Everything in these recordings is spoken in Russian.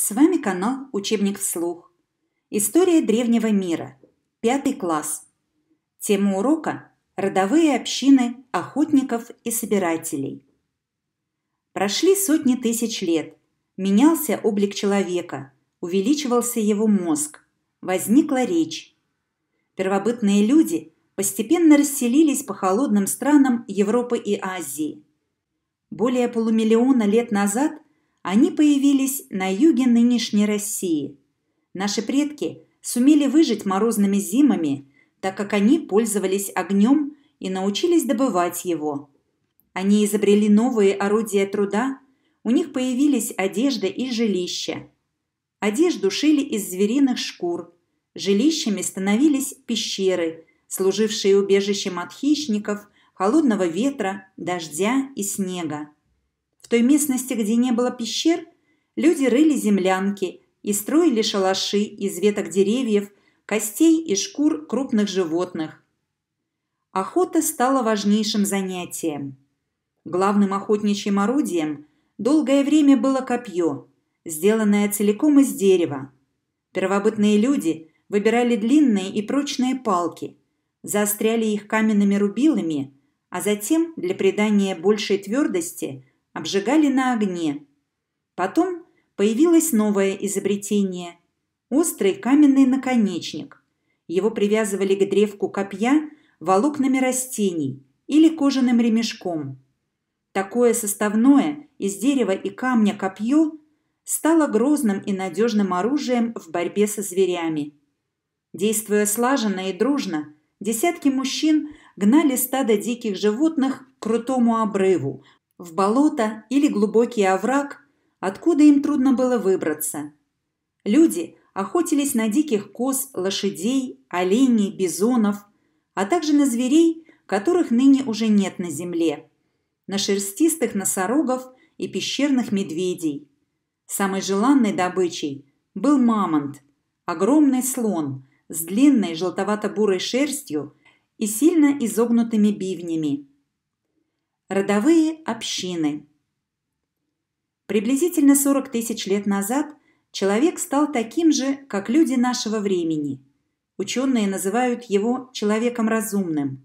С вами канал «Учебник вслух». История древнего мира. Пятый класс. Тема урока – родовые общины охотников и собирателей. Прошли сотни тысяч лет. Менялся облик человека, увеличивался его мозг, возникла речь. Первобытные люди постепенно расселились по холодным странам Европы и Азии. Более полумиллиона лет назад – они появились на юге нынешней России. Наши предки сумели выжить морозными зимами, так как они пользовались огнем и научились добывать его. Они изобрели новые орудия труда, у них появились одежда и жилища. Одежду шили из звериных шкур, жилищами становились пещеры, служившие убежищем от хищников, холодного ветра, дождя и снега. В той местности, где не было пещер, люди рыли землянки и строили шалаши из веток деревьев, костей и шкур крупных животных. Охота стала важнейшим занятием. Главным охотничьим орудием долгое время было копье, сделанное целиком из дерева. Первобытные люди выбирали длинные и прочные палки, заостряли их каменными рубилами, а затем для придания большей твердости обжигали на огне. Потом появилось новое изобретение – острый каменный наконечник. Его привязывали к древку копья волокнами растений или кожаным ремешком. Такое составное из дерева и камня копье стало грозным и надежным оружием в борьбе со зверями. Действуя слаженно и дружно, десятки мужчин гнали стадо диких животных к крутому обрыву, в болото или глубокий овраг, откуда им трудно было выбраться. Люди охотились на диких коз, лошадей, оленей, бизонов, а также на зверей, которых ныне уже нет на земле, на шерстистых носорогов и пещерных медведей. Самой желанной добычей был мамонт, огромный слон с длинной желтовато-бурой шерстью и сильно изогнутыми бивнями. Родовые общины. Приблизительно 40 тысяч лет назад человек стал таким же, как люди нашего времени. Ученые называют его человеком разумным.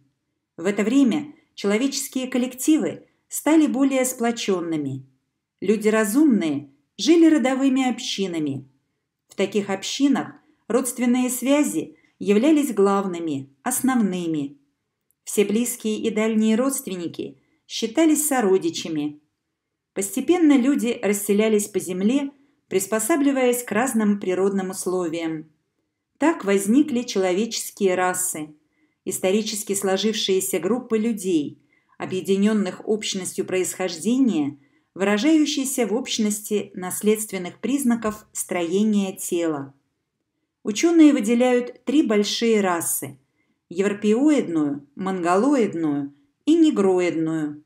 В это время человеческие коллективы стали более сплоченными. Люди разумные жили родовыми общинами. В таких общинах родственные связи являлись главными, основными. Все близкие и дальние родственники – считались сородичами. Постепенно люди расселялись по земле, приспосабливаясь к разным природным условиям. Так возникли человеческие расы, исторически сложившиеся группы людей, объединенных общностью происхождения, выражающейся в общности наследственных признаков строения тела. Ученые выделяют три большие расы – европеоидную, монголоидную и негроидную.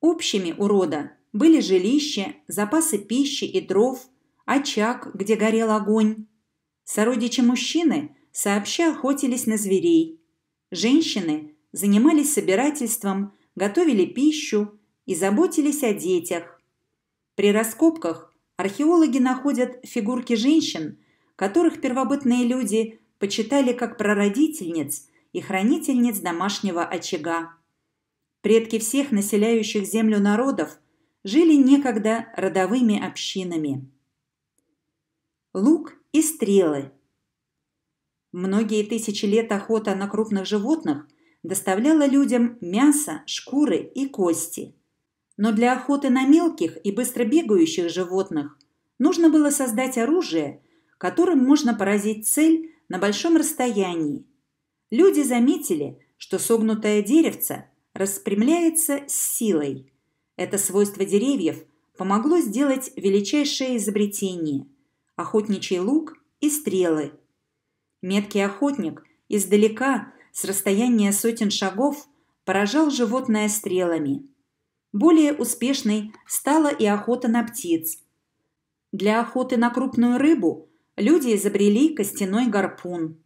Общими у рода были жилище, запасы пищи и дров, очаг, где горел огонь. Сородичи мужчины сообща охотились на зверей. Женщины занимались собирательством, готовили пищу и заботились о детях. При раскопках археологи находят фигурки женщин, которых первобытные люди почитали как прародительниц и хранительниц домашнего очага. Предки всех населяющих землю народов жили некогда родовыми общинами. Лук и стрелы. Многие тысячи лет охота на крупных животных доставляла людям мясо, шкуры и кости. Но для охоты на мелких и быстро бегающих животных нужно было создать оружие, которым можно поразить цель на большом расстоянии. Люди заметили, что согнутое деревце распрямляется с силой. Это свойство деревьев помогло сделать величайшее изобретение – охотничий лук и стрелы. Меткий охотник издалека, с расстояния сотен шагов, поражал животное стрелами. Более успешной стала и охота на птиц. Для охоты на крупную рыбу люди изобрели костяной гарпун.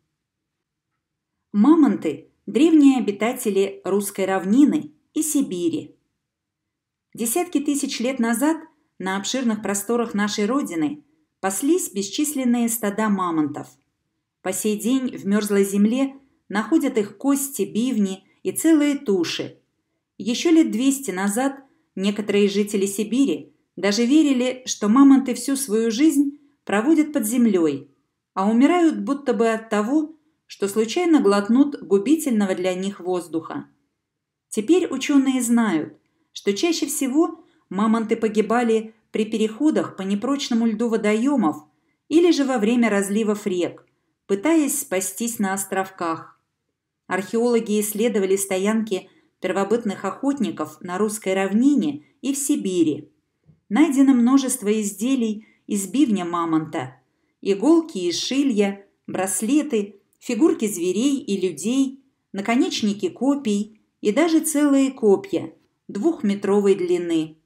Мамонты – древние обитатели русской равнины и Сибири. Десятки тысяч лет назад на обширных просторах нашей Родины паслись бесчисленные стада мамонтов. По сей день в мерзлой земле находят их кости, бивни и целые туши. Еще лет 200 назад некоторые жители Сибири даже верили, что мамонты всю свою жизнь проводят под землей, а умирают будто бы от того, что случайно глотнут губительного для них воздуха. Теперь ученые знают, что чаще всего мамонты погибали при переходах по непрочному льду водоемов или же во время разливов рек, пытаясь спастись на островках. Археологи исследовали стоянки первобытных охотников на русской равнине и в Сибири. Найдено множество изделий из бивня мамонта – иголки и шилья, браслеты, фигурки зверей и людей, наконечники копий и даже целые копья двухметровой длины.